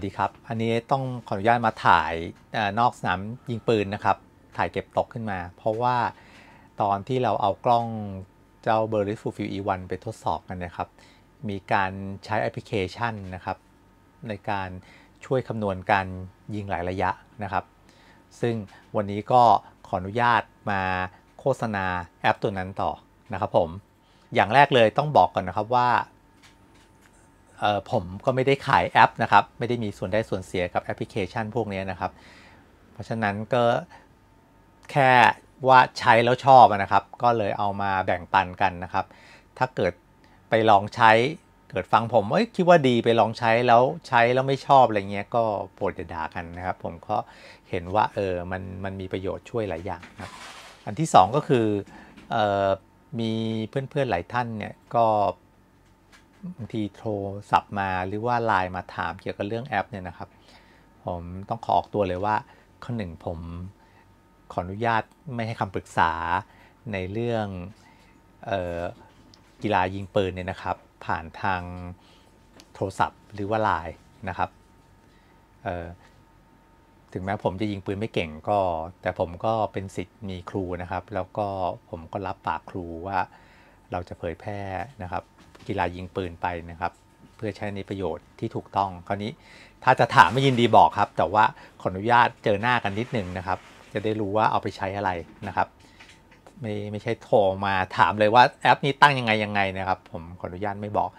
วัสดีครับ อันนี้ต้องขออนุญาตมาถ่ายนอกสนามยิงปืนนะครับ ถ่ายเก็บตกขึ้นมา เพราะว่าตอนที่เราเอากล้องเจ้าเบอร์ริสฟูฟิวอีวันไปทดสอบกันนะครับ มีการใช้แอปพลิเคชันนะครับ ในการช่วยคำนวณการยิงหลายระยะนะครับ ซึ่งวันนี้ก็ขออนุญาตมาโฆษณาแอปตัวนั้นต่อนะครับผม อย่างแรกเลยต้องบอกก่อนนะครับว่าผมก็ไม่ได้ขายแอปนะครับไม่ได้มีส่วนได้ส่วนเสียกับแอปพลิเคชันพวกนี้นะครับ เพราะฉะนั้นก็แค่ว่าใช้แล้วชอบนะครับ ก็เลยเอามาแบ่งปันกันนะครับ ถ้าเกิดไปลองใช้เกิดฟังผมเอ้ยคิดว่าดีไปลองใช้แล้วใช้แล้วไม่ชอบอะไรเงี้ยก็โปรดอย่าด่ากันนะครับ ผมก็เห็นว่าเออมันมันมีประโยชน์ช่วยหลายอย่างนะอันที่ 2 ก็คือออมีเพื่อนๆหลายท่านเนี่ยก็บางทีโทรศัพท์มาหรือว่าไลน์มาถามเกี่ยวกับเรื่องแอปเนี่ยนะครับผมต้องขอออกตัวเลยว่าข้อหนึ่งผมขออนุญาตไม่ให้คำปรึกษาในเรื่องออกีฬายิงปืนเนี่ยนะครับผ่านทางโทรศัพท์หรือว่าไลน์นะครับถึงแม้ผมจะยิงปืนไม่เก่งก็ แต่ผมก็เป็นสิทธิ์มีครูนะครับ แล้วก็ผมก็รับปากครูว่าเราจะเผยแพร่นะครับกีฬายิงปืนไปนะครับ เพื่อใช้ในประโยชน์ที่ถูกต้อง คราวนี้ถ้าจะถามไม่ยินดีบอกครับแต่ว่าขออนุญาตเจอหน้ากันนิดหนึ่งนะครับ จะได้รู้ว่าเอาไปใช้อะไรนะครับไม่ไม่ใช่โทรมาถามเลยว่าแอปนี้ตั้งยังไงยังไงนะครับ ผมขออนุญาตไม่บอก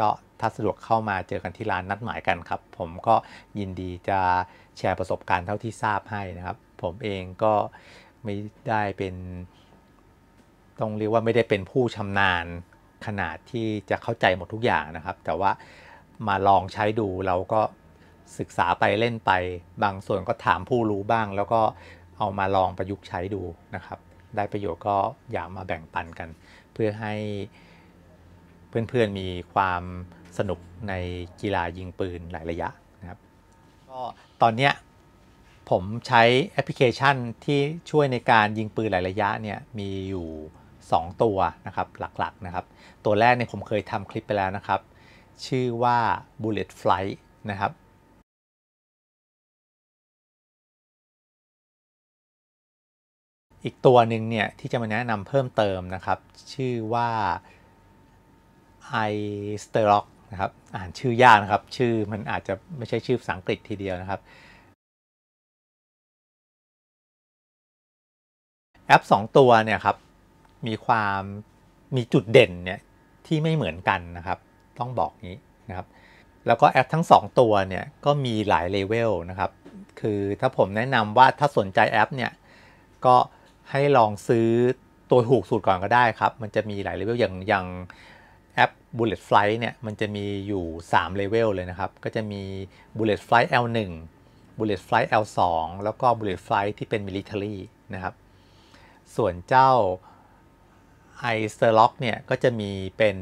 ก็ถ้าสะดวกเข้ามาเจอกันที่ร้านนัดหมายกันครับผมก็ยินดีจะแชร์ประสบการณ์เท่าที่ทราบให้นะครับ ผมเองก็ไม่ได้เป็นต้องเรียกว่าไม่ได้เป็นผู้ชำนาญขนาดที่จะเข้าใจหมดทุกอย่างนะครับ แต่ว่ามาลองใช้ดูเราก็ศึกษาไปเล่นไป บางส่วนก็ถามผู้รู้บ้าง แล้วก็เอามาลองประยุกต์ใช้ดูนะครับ ได้ประโยชน์ก็อยากมาแบ่งปันกัน เพื่อให้เพื่อนๆมีความสนุกในกีฬายิงปืนหลายระยะนะครับ ก็ตอนเนี้ยผมใช้แอปพลิเคชันที่ช่วยในการยิงปืนหลายระยะเนี่ยมีอยู่2 ตัวนะครับหลักๆนะครับตัวแรก เนี่ย ผมเคยทำคลิปไปแล้วนะครับ ชื่อว่า Bullet Flight นะครับ อีกตัวหนึ่งเนี่ย ที่จะมาแนะนำเพิ่มเติมนะครับ ชื่อว่า i s t e r o c นะครับ อ่านชื่อยากนะครับชื่อมันอาจจะไม่ใช่ชื่อภาษาอังกฤษทีเดียวนะครับ แอป 2 ตัวเนี่ยครับมีความมีจุดเด่นเนี่ยที่ไม่เหมือนกันนะครับ ต้องบอกนี้นะครับแล้วก็แอปทั้ง 2 ตัวเนี่ยก็มีหลายเลเวลนะครับคือถ้าผมแนะนำว่าถ้าสนใจแอปเนี่ยก็ให้ลองซื้อตัวถูกสุดก่อนก็ได้ครับมันจะมีหลายเลเวลอย่างอย่างแอป Bullet Flight เนี่ยมันจะมีอยู่3เลเวลเลยนะครับ ก็จะมี Bullet Flight L1 Bullet Flight L2 แล้วก็ Bullet Flight ที่เป็น Military นะครับส่วนเจ้าไอสเตอร์ล็อกเนี่ย ก็จะมีเป็น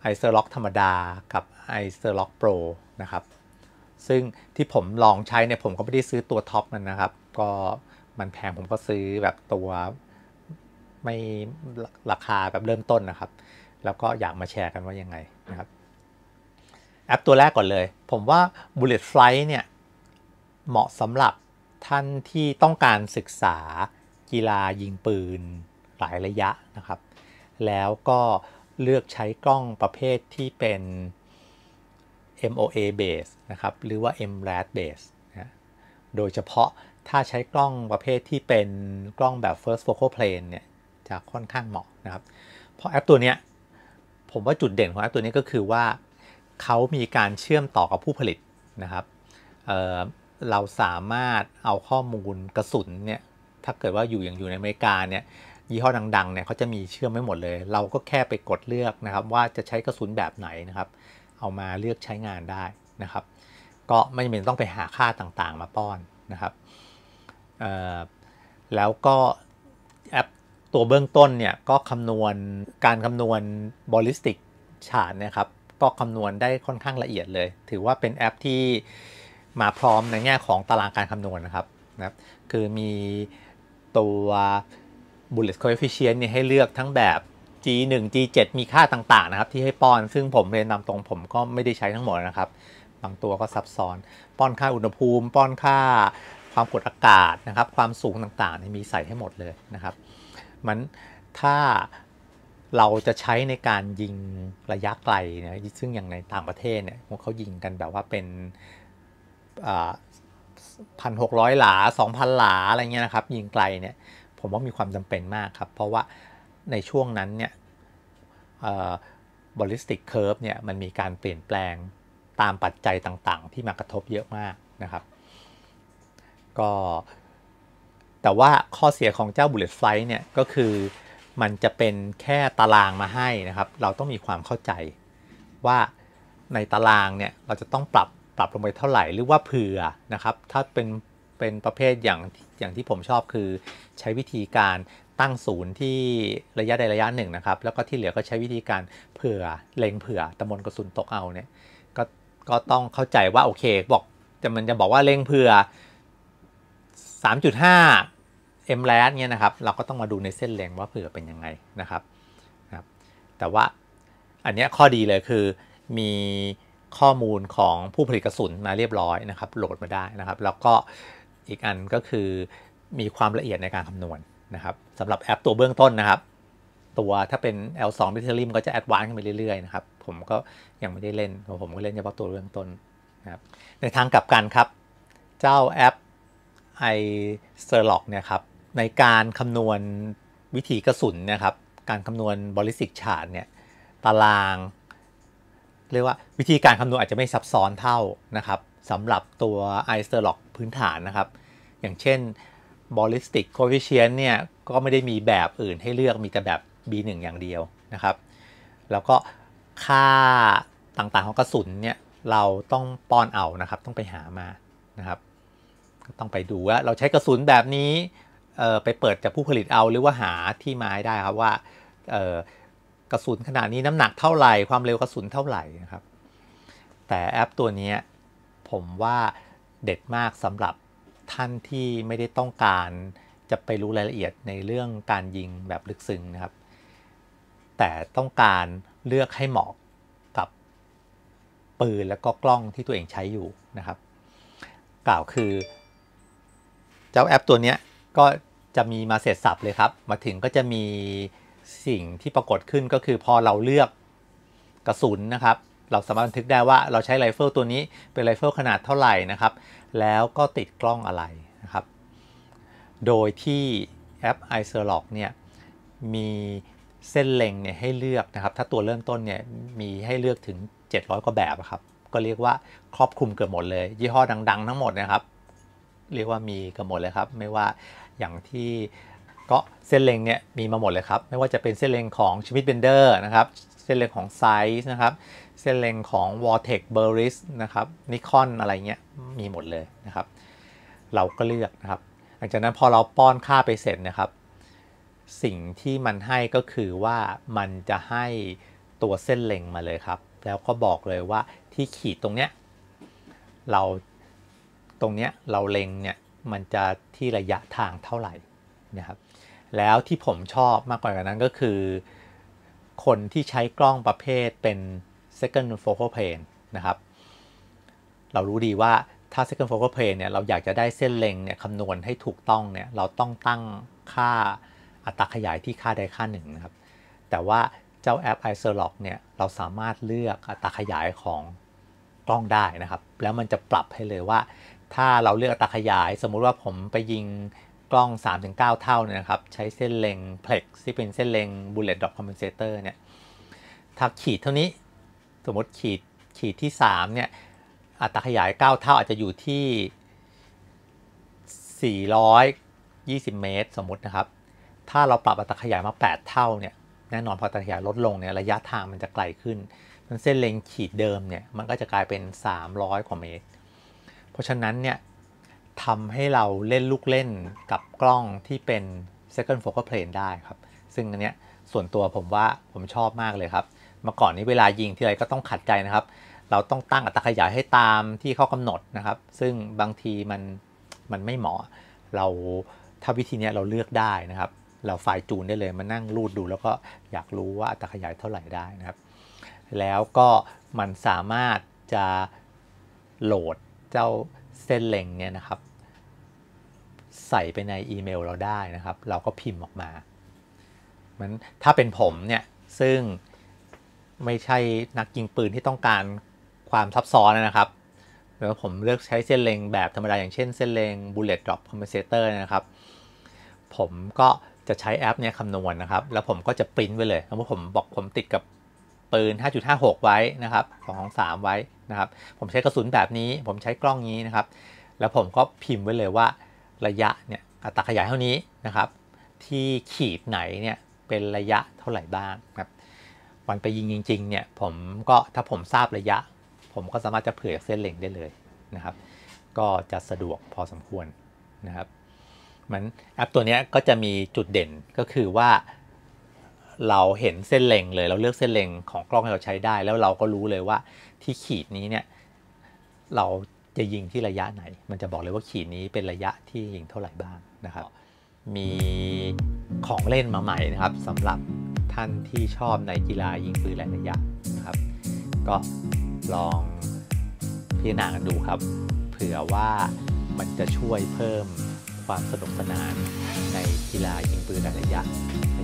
ไอสเตอร์ล็อกธรรมดากับไอสเตอร์ล็อกโปรนะครับ ซึ่งที่ผมลองใช้เนี่ย ผมก็ไม่ได้ซื้อตัวท็อปมันนะครับ ก็มันแพงผมก็ซื้อแบบตัวไม่ราคาแบบเริ่มต้นนะครับ แล้วก็อยากมาแชร์กันว่ายังไงนะครับ แอปตัวแรกก่อนเลย ผมว่า Bullet Flight เนี่ย เหมาะสำหรับท่านที่ต้องการศึกษากีฬายิงปืนหลายระยะนะครับแล้วก็เลือกใช้กล้องประเภทที่เป็น MOA base นะครับ หรือว่า MRAD base นะโดยเฉพาะถ้าใช้กล้องประเภทที่เป็นกล้องแบบ first focal plane เนี่ย จะค่อนข้างเหมาะนะครับ เพราะแอปตัวนี้ผมว่าจุดเด่นของแอปตัวนี้ก็คือว่า เขามีการเชื่อมต่อกับผู้ผลิตนะครับเเราสามารถเอาข้อมูลกระสุนเนี่ย ถ้าเกิดว่าอยู่อย่างอยู่ในอเมริกาเนี่ยยี่ห้อดังๆ เนี่ยเขาจะมีเชื่อมไม่หมดเลย เราก็แค่ไปกดเลือกนะครับ ว่าจะใช้กระสุนแบบไหนนะครับ เอามาเลือกใช้งานได้นะครับ ก็ไม่จำเป็นต้องไปหาค่าต่างๆ มาป้อนนะครับ แล้วก็แอปตัวเบื้องต้นเนี่ย ก็คำนวณการคำนวณบอลิสติกฉาดนะครับ ก็คำนวณได้ค่อนข้างละเอียดเลย ถือว่าเป็นแอปที่มาพร้อมในแง่ของตารางการคำนวณนะครับ นะครับคือมีตัว Bullet Coefficient เนี่ยให้เลือกทั้งแบบ G1 G7 มีค่าต่าง ๆ นะครับที่ให้ป้อน ซึ่งผมเรียนนำตรงผมก็ไม่ได้ใช้ทั้งหมดนะครับ บางตัวก็ซับซ้อน ป้อนค่าอุณหภูมิ ป้อนค่าความกดอากาศนะครับ ความสูงต่างๆมีใส่ให้หมดเลยนะครับ มัน ถ้าเราจะใช้ในการยิงระยะไกลนะซึ่งอย่างในต่างประเทศเนี่ยเขายิงกันแบบว่าเป็นพันหกร้อยหลาสองพันหลาอะไรเงี้ยนะครับยิงไกลเนี่ยผมว่ามีความจำเป็นมากครับ เพราะว่าในช่วงนั้นเนี่ยบอลลิสติกเคิร์ฟเนี่ยมันมีการเปลี่ยนแปลงตามปัจจัยต่างๆ ที่มากระทบเยอะมากนะครับ ก็ แต่ว่าข้อเสียของเจ้าบุลเลตไฟเนี่ย ก็คือมันจะเป็นแค่ตารางมาให้นะครับ เราต้องมีความเข้าใจว่าในตารางเนี่ย เราจะต้องปรับปรับลงไปเท่าไหร่หรือว่าเผื่อนะครับ ถ้าเป็นเป็นประเภทอย่าง อย่างที่ผมชอบคือใช้วิธีการตั้งศูนย์ที่ระยะใดระยะหนึ่งนะครับ แล้วก็ที่เหลือก็ใช้วิธีการเผื่อ เล็งเผื่อตะมนกระสุนตกเอา เนี่ยก็ก็ต้องเข้าใจว่า โอเคบอกจะมันจะบอกว่าเล็งเผื่อ 3.5 m แลเนี่ยนะครับ เราก็ต้องมาดูในเส้นเล็งว่าเผื่อเป็นยังไงนะครับครับ แต่ว่าอันนี้ข้อดีเลยคือมีข้อมูลของผู้ผลิตกระสุนมาเรียบร้อยนะครับ โหลดมาได้นะครับแล้วก็อีกอันก็คือมีความละเอียดในการคำนวณนนะครับสำหรับแอปตัวเบื้องต้นนะครับ ตัวถ้าเป็น L2 b i t h e r i u m ก็จะแอดวานซ์ขึ้นไปเรื่อยๆนะครับผมก็ยังไม่ได้เล่นผมก็เล่นเฉพาะตัวเบื้องต้นนะครับในทางกลับกันครับ เจ้าแอปไอเซอร์ล็อกเนี่ยครับในการคำนวณวิธีกระสุนนะครับการคำนวณบริสิกชาร์ดเนี่ยตาราง เรียกว่าวิธีการคำนวณอาจจะไม่ซับซ้อนเท่านะครับสำหรับตัว i s e r l o c k พื้นฐานนะครับ อย่างเช่น ballistic coefficient เนี่ย ก็ไม่ได้มีแบบอื่นให้เลือกมีแต่แบบ B1 อย่างเดียวนะครับ แล้วก็ค่าต่างๆของกระสุนเนี่ยเราต้องป้อนเอานะครับต้องไปหามา นะครับต้องไปดูว่าเราใช้กระสุนแบบนี้ไปเปิดจากผู้ผลิตเอาหรือว่าหาที่มาได้ครับ ว่ากระสุนขนาดนี้น้ำหนักเท่าไหร่ความเร็วกระสุนเท่าไหร่นะครับแต่แอปตัวนี้ผมว่าเด็ดมากสำหรับท่านที่ไม่ได้ต้องการจะไปรู้รายละเอียดในเรื่องการยิงแบบลึกซึ้งนะครับ แต่ต้องการเลือกให้เหมาะกับ ปืนและก็กล้องที่ตัวเองใช้อยู่นะครับ กล่าวคือเจ้าแอป ตัวนี้ก็จะมีมาเสร็จสับเลยครับมาถึงก็จะมีสิ่งที่ปรากฏขึ้นก็คือพอเราเลือกกระสุนนะครับเราสามารถบันทึกได้ว่าเราใช้ไรเฟิลตัวนี้เป็นไรเฟิลขนาดเท่าไหร่นะครับ แล้วก็ติดกล้องอะไรนะครับ โดยที่แอป i s e r l o c เนี่ยมีเส้นเล็งเนี่ยให้เลือกนะครับ ถ้าตัวเริ่มต้นเนี่ยมีให้เลือกถึง 700กว่าแบบครับ ก็เรียกว่าครอบคลุมเกือบหมดเลย ยี่ห้อดังๆทั้งหมดนะครับ เรียกว่ามีเกือบหมดเลยครับ ไม่ว่าอย่างที่ก็ เส้นเล็งเนี่ยมีมาหมดเลยครับ ไม่ว่าจะเป็นเส้นเล็งของชมิดเบนเดอร์นะครับ เส้นเล็งของไซส์นะครับเส้นเล็งของ w a l t e c b อ r i s นะครับนิคอนอะไรเงี้ยมีหมดเลยนะครับเราก็เลือกนะครับหลังจากนั้นพอเราป้อนค่าไปเสร็จนะครับ สิ่งที่มันให้ก็คือว่ามันจะให้ตัวเส้นเล็งมาเลยครับ แล้วก็บอกเลยว่าที่ขีดตรงเนี้ยเราตรงเนี้ยเราเล็งเนี่ยมันจะที่ระยะทางเท่าไหร่นะครับแล้วที่ผมชอบมากกว่านั้นก็คือ คนที่ใช้กล้องประเภทเป็น second focal plane นะครับเรารู้ดีว่าถ้า second focal plane เนี่ยเราอยากจะได้เส้นเล็งเนี่ยคำนวณให้ถูกต้องเนี่ยเราต้องตั้งค่าอัตราขยายที่ค่าใดค่าหนึ่งนะครับแต่ว่าเจ้าแอป i s o l o c เนี่ยเราสามารถเลือกอัตราขยายของกล้องได้นะครับแล้วมันจะปรับให้เลยว่า ถ้าเราเลือกอัตราขยายสมมุติว่าผมไปยิงล้อง3-9เท่าเนี่ยนะครับ ใช้เส้นเล็ง็กซ์ที่เป็นเส้นเล็ง Bullet Drop Compensator เนี่ย ถ้าขีดเท่านี้ สมมติขีดขีดที่ 3 เนี่ย อัตราขยาย 9 เท่า อาจจะอยู่ที่ 420 เมตรสมมตินะครับ ถ้าเราปรับอัตราขยายมา8เท่าเนี่ย แน่นอนพออัตราขยายลดลงเนี่ยระยะทางมันจะไกลขึ้นเส้นเล็งขีดเดิมเนี่ยมันก็จะกลายเป็น 300กว่าเมตร เพราะฉะนั้นเนี่ยทำให้เราเล่นลูกเล่นกับกล้องที่เป็น second focal plane ได้ครับซึ่งอันเนี้ยส่วนตัวผมว่าผมชอบมากเลยครับเมื่อก่อนนี้เวลายิงที่ไรก็ต้องขัดใจนะครับ เราต้องตั้งอัตราขยายให้ตามที่เขากำหนดนะครับ ซึ่งบางทีมันมันไม่เหมาะ เราถ้าวิธีนี้เราเลือกได้นะครับ เราไฟจูนได้เลยมานั่งรูดดู แล้วก็อยากรู้ว่าอัตราขยายเท่าไหร่ได้นะครับ แล้วก็มันสามารถจะโหลดเจ้าเส้นเล็งเนี่ยนะครับ ใส่ไปในอีเมลเราได้นะครับเราก็พิมพ์ออกมามันถ้าเป็นผมเนี่ย ซึ่งไม่ใช่นักยิงปืนที่ต้องการความซับซ้อนนะครับแล้วผมเลือกใช้เส้นเล็งแบบธรรมดา อย่างเช่นเส้นเล็ง bullet drop compensator นะครับ ผมก็จะใช้แอปเนี่ยคำนวณนนะครับ แล้วผมก็จะปริ้นไว้เลยแล้วผมบอกผมติดกับปืน 5.56 ไว้ นะครับ2อง 3 ไว้ นะครับ ผมใช้กระสุนแบบนี้ ผมใช้กล้องนี้นะครับ แล้วผมก็พิมพ์ไว้เลยว่า ระยะ เนี่ย อัตราขยายเท่านี้ นะครับ ที่ขีดไหน เนี่ย เป็นระยะเท่าไหร่บ้าง ครับวันไปยิงจริงๆ เนี่ย ผมก็ ถ้าผมทราบระยะ ผมก็สามารถจะเผื่อเส้นเล็งได้เลย นะครับ ก็จะสะดวกพอสมควร นะครับมันแอป ตัวนี้ก็จะมีจุดเด่น ก็คือว่าเราเห็นเส้นเล็งเลยเราเลือกเส้นเล็งของกล้องที่เราใช้ได้ แล้วเราก็รู้เลยว่าที่ขีดนี้ เนี่ย เราจะยิงที่ระยะไหน มันจะบอกเลยว่าขีดนี้เป็นระยะที่ยิงเท่าไหร่บ้างนะครับ มีของเล่นมาใหม่นะครับสำหรับท่านที่ชอบในกีฬายิงปืนหลายระยะนะครับก็ลองพิจารณาดูครับ เผื่อว่ามันจะช่วยเพิ่มความสนุกสนานในกีฬายิงปืนหลายระยะใ